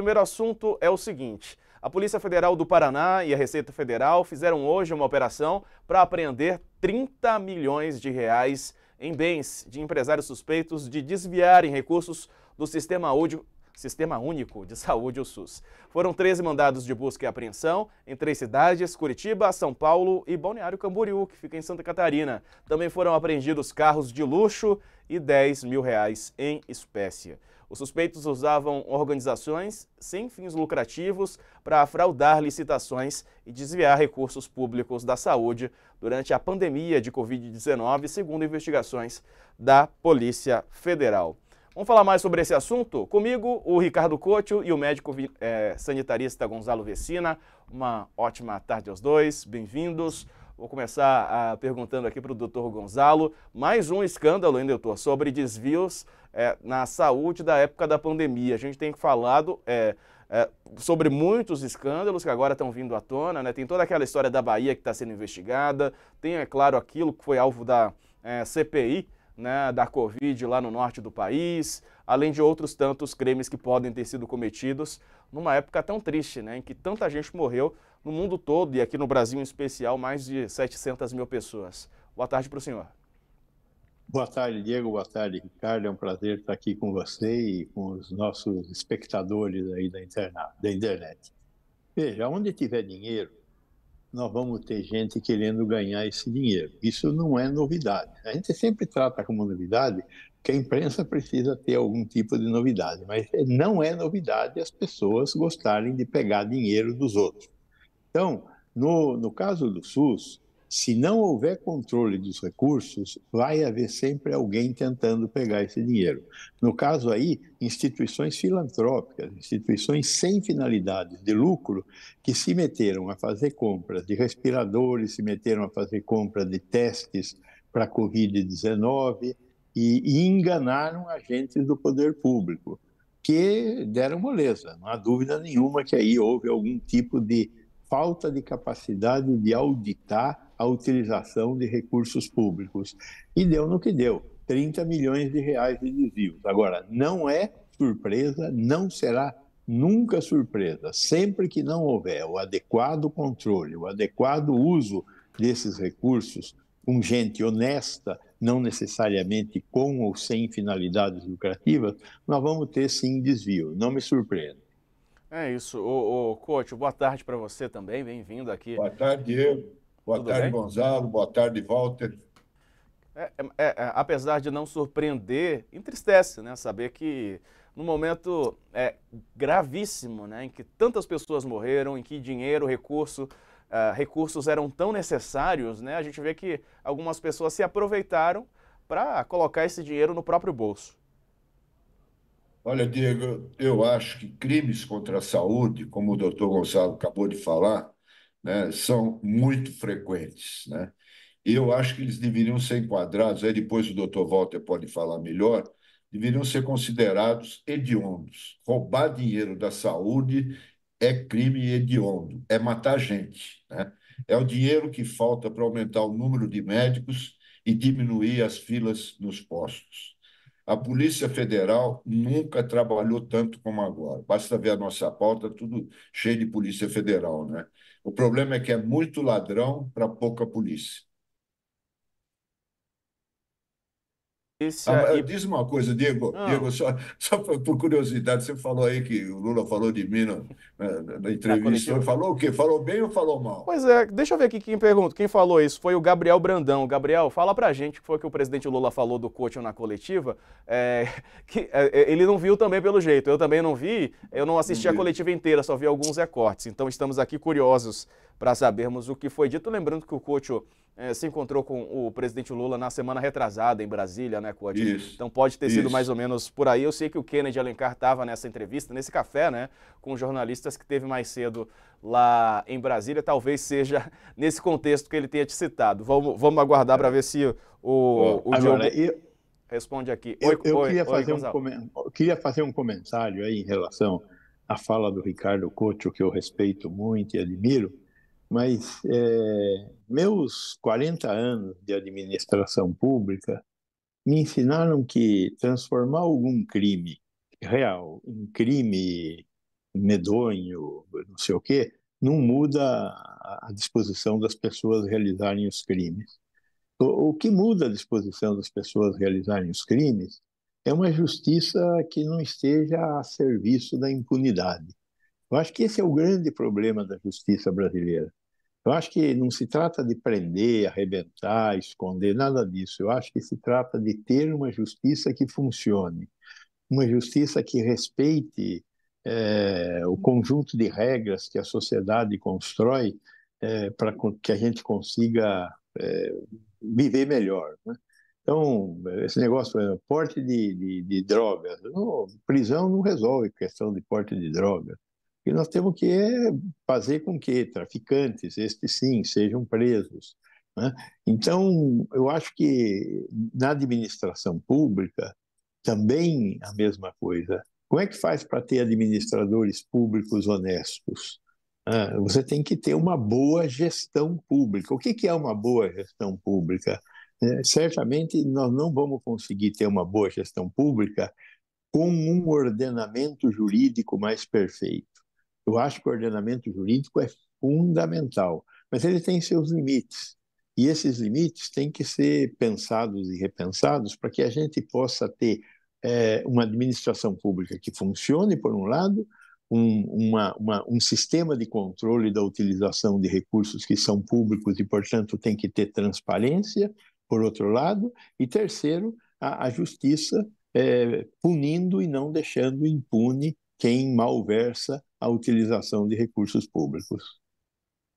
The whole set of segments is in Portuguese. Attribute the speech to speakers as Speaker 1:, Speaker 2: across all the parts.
Speaker 1: primeiro assunto é o seguinte: a Polícia Federal do Paraná e a Receita Federal fizeram hoje uma operação para apreender 30 milhões de reais em bens de empresários suspeitos de desviarem recursos do sistema Sistema Único de Saúde, o SUS. Foram 13 mandados de busca e apreensão em três cidades, Curitiba, São Paulo e Balneário Camboriú, que fica em Santa Catarina. Também foram apreendidos carros de luxo e 10 mil reais em espécie. Os suspeitos usavam organizações sem fins lucrativos para fraudar licitações e desviar recursos públicos da saúde durante a pandemia de Covid-19, segundo investigações da Polícia Federal. Vamos falar mais sobre esse assunto? Comigo, o Ricardo Couto e o médico é, sanitarista Gonzalo Vecina. Uma ótima tarde aos dois, bem-vindos. Vou começar ah, perguntando aqui para o doutor Gonzalo. Mais um escândalo, hein, doutor, sobre desvios é, na saúde da época da pandemia. A gente tem falado é, é, sobre muitos escândalos que agora estão vindo à tona, né? Tem toda aquela história da Bahia que está sendo investigada, tem, é claro, aquilo que foi alvo da é, CPI né, da Covid lá no norte do país, além de outros tantos crimes que podem ter sido cometidos numa época tão triste, né, em que tanta gente morreu no mundo todo e aqui no Brasil em especial, mais de 700 mil pessoas. Boa tarde para o senhor.
Speaker 2: Boa tarde, Diego. Boa tarde, Ricardo. É um prazer estar aqui com você e com os nossos espectadores aí da, da internet. Veja, onde tiver dinheiro, nós vamos ter gente querendo ganhar esse dinheiro. Isso não é novidade. A gente sempre trata como novidade que a imprensa precisa ter algum tipo de novidade, mas não é novidade as pessoas gostarem de pegar dinheiro dos outros. Então, no, no caso do SUS, se não houver controle dos recursos, vai haver sempre alguém tentando pegar esse dinheiro. No caso aí, instituições filantrópicas, instituições sem finalidades de lucro, que se meteram a fazer compras de respiradores, se meteram a fazer compra de testes para a Covid-19 e, e enganaram agentes do poder público, que deram moleza. Não há dúvida nenhuma que aí houve algum tipo de falta de capacidade de auditar a utilização de recursos públicos. E deu no que deu, 30 milhões de reais de desvios. Agora, não é surpresa, não será nunca surpresa. Sempre que não houver o adequado controle, o adequado uso desses recursos, com gente honesta, não necessariamente com ou sem finalidades lucrativas, nós vamos ter sim desvio. Não me surpreende.
Speaker 1: É isso. O, Coach, boa tarde para você também. Bem-vindo aqui. Boa tarde, eu.
Speaker 3: Boa Tudo tarde, bem? Gonzalo. Boa tarde, Walter.
Speaker 1: É, é, é, é apesar de não surpreender, entristece, né? Saber que no momento é, gravíssimo, né? Em que tantas pessoas morreram, em que dinheiro, recurso, uh, recursos eram tão necessários, né? A gente vê que algumas pessoas se aproveitaram para colocar esse dinheiro no próprio bolso.
Speaker 3: Olha, Diego, eu acho que crimes contra a saúde, como o doutor Gonçalo acabou de falar, né, são muito frequentes. Né? Eu acho que eles deveriam ser enquadrados, aí depois o doutor Walter pode falar melhor, deveriam ser considerados hediondos. Roubar dinheiro da saúde é crime hediondo, é matar gente. Né? É o dinheiro que falta para aumentar o número de médicos e diminuir as filas nos postos. A Polícia Federal nunca trabalhou tanto como agora. Basta ver a nossa pauta, tudo cheio de Polícia Federal, né? O problema é que é muito ladrão para pouca polícia. Esse ah, aí... Diz uma coisa, Diego, ah. Diego, só, só por curiosidade, você falou aí que o Lula falou de mim na, na- na entrevista. Falou o quê? Falou bem ou falou mal?
Speaker 1: Pois é, deixa eu ver aqui quem pergunta. Quem falou isso foi o Gabriel Brandão. Gabriel, fala pra gente o que foi que o presidente Lula falou do Coaching na coletiva. É, que, é, é, ele não viu também, pelo jeito. Eu também não vi, eu não assisti a coletiva inteira, só vi alguns recortes. Então estamos aqui curiosos para sabermos o que foi dito. Lembrando que o Coaching é, se encontrou com o presidente Lula na semana retrasada em Brasília, né, o Isso, então pode ter isso. sido mais ou menos por aí. Eu sei que o Kennedy Alencar estava nessa entrevista, nesse café, né, com jornalistas que teve mais cedo lá em Brasília. Talvez seja nesse contexto que ele tenha te citado. Vamos, vamos aguardar para ver se o, o Diogo eu, responde aqui. Oi, eu, eu oi, queria, oi, fazer um
Speaker 2: eu queria fazer um comentário aí em relação à fala do Ricardo Couto, que eu respeito muito e admiro mas é, meus 40 anos de administração pública me ensinaram que transformar algum crime real em crime medonho, não sei o quê, não muda a disposição das pessoas realizarem os crimes. O, o que muda a disposição das pessoas realizarem os crimes é uma justiça que não esteja a serviço da impunidade. Eu acho que esse é o grande problema da justiça brasileira. Eu acho que não se trata de prender, arrebentar, esconder, nada disso. Eu acho que se trata de ter uma justiça que funcione, uma justiça que respeite é, o conjunto de regras que a sociedade constrói é, para que a gente consiga é, viver melhor. Né? Então, esse negócio, por exemplo, porte de, de, de drogas, não, prisão não resolve questão de porte de drogas. E nós temos que fazer com que traficantes, estes sim, sejam presos. Né? Então, eu acho que na administração pública também a mesma coisa. Como é que faz para ter administradores públicos honestos? Ah, você tem que ter uma boa gestão pública. O que, é uma boa gestão pública? É, certamente nós não vamos conseguir ter uma boa gestão pública com um ordenamento jurídico mais perfeito. Eu acho que o ordenamento jurídico é fundamental, mas ele tem seus limites. E esses limites têm que ser pensados e repensados para que a gente possa ter é, uma administração pública que funcione, por um lado, um, uma, uma, um sistema de controle da utilização de recursos que são públicos e, portanto, tem que ter transparência, por outro lado, e terceiro, a, a justiça é, punindo e não deixando impune quem malversa a utilização de recursos públicos.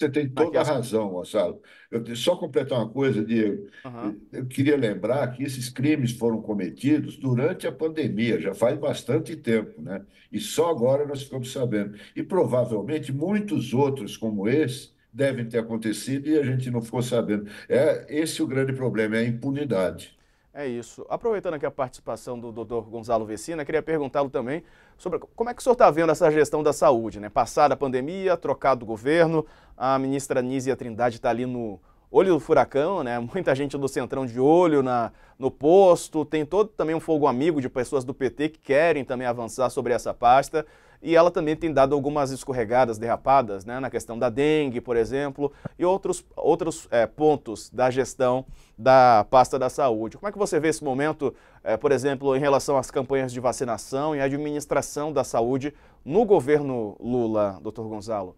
Speaker 3: Você tem toda a razão, Gonçalo. Eu, só completar uma coisa, Diego. Uhum. Eu queria lembrar que esses crimes foram cometidos durante a pandemia, já faz bastante tempo, né? E só agora nós ficamos sabendo. E provavelmente muitos outros como esse devem ter acontecido e a gente não ficou sabendo. É
Speaker 1: esse é o grande problema, é a impunidade. É isso. Aproveitando aqui a participação do doutor Gonzalo Vecina, queria perguntá-lo também sobre como é que o senhor está vendo essa gestão da saúde, né? Passada a pandemia, trocado o governo, a ministra Nízia Trindade está ali no olho do furacão, né? Muita gente do Centrão de olho na, no posto, tem todo também um fogo amigo de pessoas do PT que querem também avançar sobre essa pasta e ela também tem dado algumas escorregadas, derrapadas, né, na questão da dengue, por exemplo, e outros, outros é, pontos da gestão da pasta da saúde. Como é que você vê esse momento, é, por exemplo, em relação às campanhas de vacinação e administração da saúde no governo Lula, doutor Gonzalo?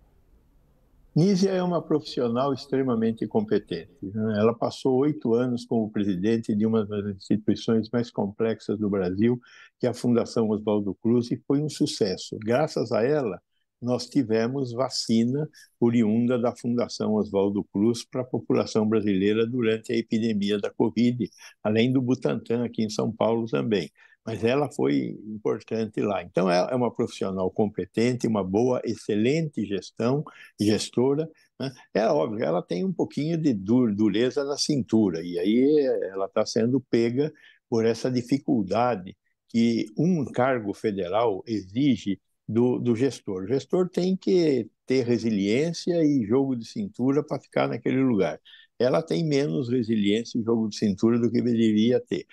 Speaker 2: Nízia é uma profissional extremamente competente. Né? Ela passou oito anos como presidente de uma das instituições mais complexas do Brasil, que é a Fundação Oswaldo Cruz, e foi um sucesso. Graças a ela, nós tivemos vacina oriunda da Fundação Oswaldo Cruz para a população brasileira durante a epidemia da Covid, além do Butantan aqui em São Paulo também mas ela foi importante lá. Então, ela é uma profissional competente, uma boa, excelente gestão, gestora. Né? É óbvio, ela tem um pouquinho de dureza na cintura, e aí eh, ela está sendo pega por essa dificuldade que um cargo federal exige do, do gestor. O gestor tem que ter resiliência e jogo de cintura para ficar naquele lugar ela tem menos resiliência e jogo de cintura do que deveria ter.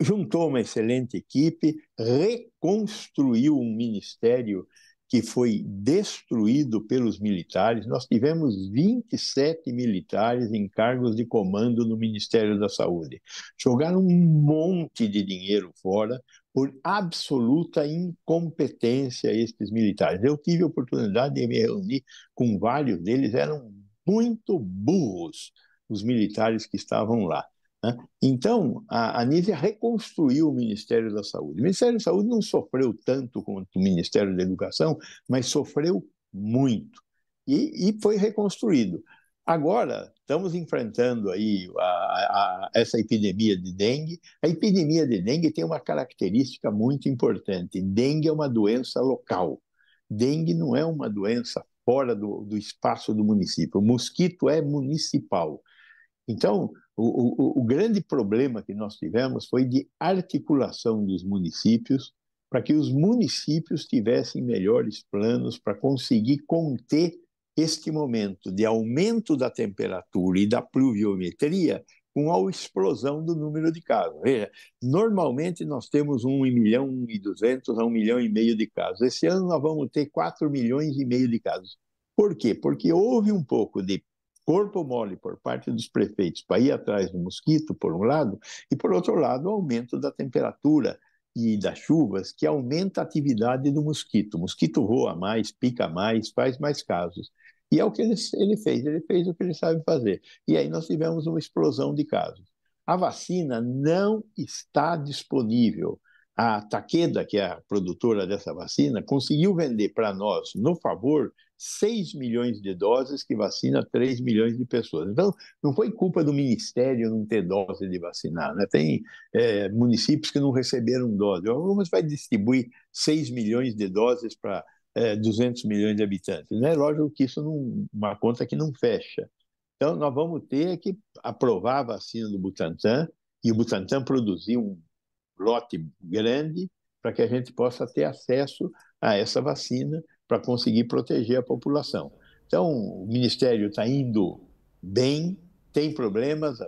Speaker 2: Juntou uma excelente equipe, reconstruiu um ministério que foi destruído pelos militares. Nós tivemos 27 militares em cargos de comando no Ministério da Saúde. Jogaram um monte de dinheiro fora por absoluta incompetência estes militares. Eu tive a oportunidade de me reunir com vários deles, eram muito burros os militares que estavam lá. Né? Então, a Anísia reconstruiu o Ministério da Saúde. O Ministério da Saúde não sofreu tanto quanto o Ministério da Educação, mas sofreu muito e, e foi reconstruído. Agora, estamos enfrentando aí a, a, essa epidemia de dengue. A epidemia de dengue tem uma característica muito importante. Dengue é uma doença local. Dengue não é uma doença fora do, do espaço do município. O mosquito é municipal. Então, o, o, o grande problema que nós tivemos foi de articulação dos municípios para que os municípios tivessem melhores planos para conseguir conter este momento de aumento da temperatura e da pluviometria com a explosão do número de casos. Veja, normalmente nós temos 1 milhão e 200 a 1 milhão e meio de casos. Esse ano nós vamos ter 4 milhões e meio de casos. Por quê? Porque houve um pouco de corpo mole por parte dos prefeitos para ir atrás do mosquito, por um lado, e por outro lado, o aumento da temperatura e das chuvas, que aumenta a atividade do mosquito. O mosquito voa mais, pica mais, faz mais casos. E é o que ele, ele fez, ele fez o que ele sabe fazer. E aí nós tivemos uma explosão de casos. A vacina não está disponível. A Takeda, que é a produtora dessa vacina, conseguiu vender para nós, no favor, 6 milhões de doses que vacina 3 milhões de pessoas. Então, não foi culpa do Ministério não ter dose de vacinar. Né? Tem é, municípios que não receberam dose. Algumas vai distribuir 6 milhões de doses para é, 200 milhões de habitantes. É né? lógico que isso não uma conta que não fecha. Então, nós vamos ter que aprovar a vacina do Butantan e o Butantan produzir um lote grande para que a gente possa ter acesso a essa vacina para conseguir proteger a população. Então, o Ministério está indo bem, tem problemas,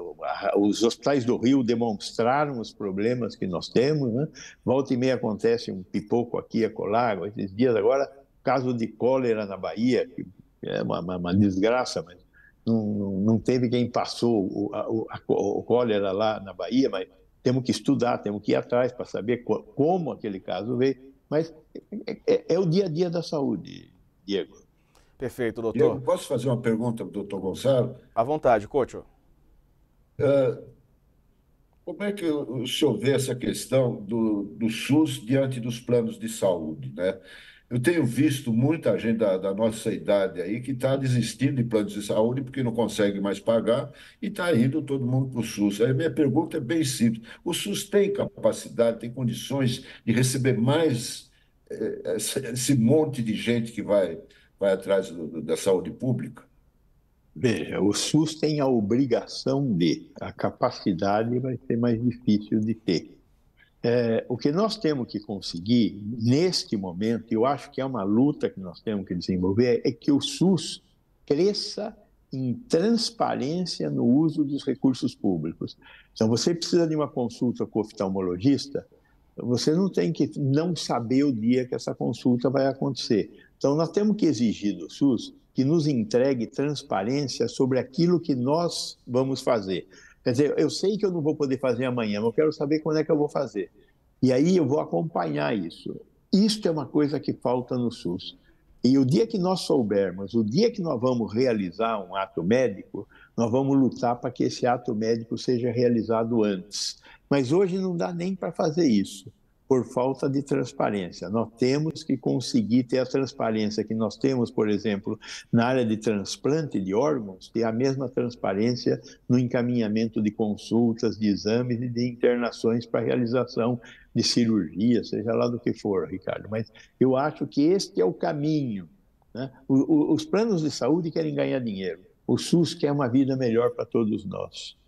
Speaker 2: os hospitais do Rio demonstraram os problemas que nós temos, né? volta e meia acontece um pipoco aqui, colar, esses dias agora, caso de cólera na Bahia, que é uma, uma, uma desgraça, mas não, não, teve quem passou o, a, a, cólera lá na Bahia, mas temos que estudar, temos que ir atrás para saber co, como aquele caso veio mas é é, é, é, o dia a dia da saúde, Diego.
Speaker 1: Perfeito, doutor. posso
Speaker 2: fazer uma pergunta para o
Speaker 3: doutor Gonçalo?
Speaker 2: À vontade, coach.
Speaker 3: Uh,
Speaker 1: é, como é que o senhor vê essa questão
Speaker 3: do, do SUS diante dos planos de saúde, né? Eu tenho visto muita gente da, da nossa idade aí que está desistindo de planos de saúde porque não consegue mais pagar e está indo todo mundo para o SUS. Aí minha pergunta é bem simples: o SUS tem capacidade, tem condições de receber mais eh, esse monte de gente que vai, vai atrás do, da saúde
Speaker 2: pública? Veja, o SUS tem a obrigação de, a capacidade vai ser mais difícil de ter é, o que nós temos que conseguir neste momento, eu acho que é uma luta que nós temos que desenvolver, é que o SUS cresça em transparência no uso dos recursos públicos. Então, você precisa de uma consulta com o oftalmologista, você não tem que não saber o dia que essa consulta vai acontecer. Então, nós temos que exigir do SUS que nos entregue transparência sobre aquilo que nós vamos fazer. Quer dizer, eu sei que eu não vou poder fazer amanhã, mas eu quero saber quando é que eu vou fazer. E aí eu vou acompanhar isso. Isto é uma coisa que falta no SUS. E o dia que nós soubermos, o dia que nós vamos realizar um ato médico, nós vamos lutar para que esse ato médico seja realizado antes. Mas hoje não dá nem para fazer isso por falta de transparência. Nós temos que conseguir ter a transparência que nós temos, por exemplo, na área de transplante de órgãos, ter a mesma transparência no encaminhamento de consultas, de exames e de internações para realização de cirurgia, seja lá do que for, Ricardo. Mas eu acho que este é o caminho. Né? os planos de saúde querem ganhar dinheiro. O SUS quer uma vida melhor para todos nós.